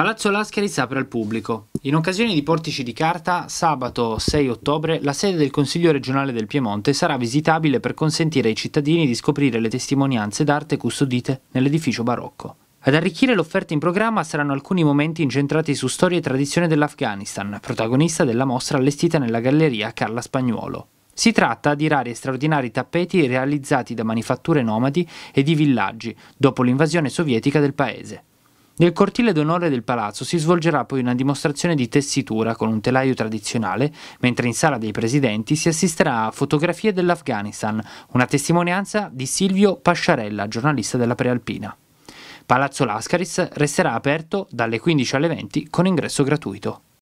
Palazzo Lascari si apre al pubblico. In occasione di Portici di Carta, sabato 6 ottobre, la sede del Consiglio regionale del Piemonte sarà visitabile per consentire ai cittadini di scoprire le testimonianze d'arte custodite nell'edificio barocco. Ad arricchire l'offerta in programma saranno alcuni momenti incentrati su storia e tradizione dell'Afghanistan, protagonista della mostra allestita nella galleria Carla Spagnuolo. Si tratta di rari e straordinari tappeti realizzati da manifatture nomadi e di villaggi dopo l'invasione sovietica del paese. Nel cortile d'onore del palazzo si svolgerà poi una dimostrazione di tessitura con un telaio tradizionale, mentre in sala dei presidenti si assisterà a fotografie dell'Afghanistan, una testimonianza di Silvio Pasciarella, giornalista della Prealpina. Palazzo Lascaris resterà aperto dalle 15 alle 20 con ingresso gratuito.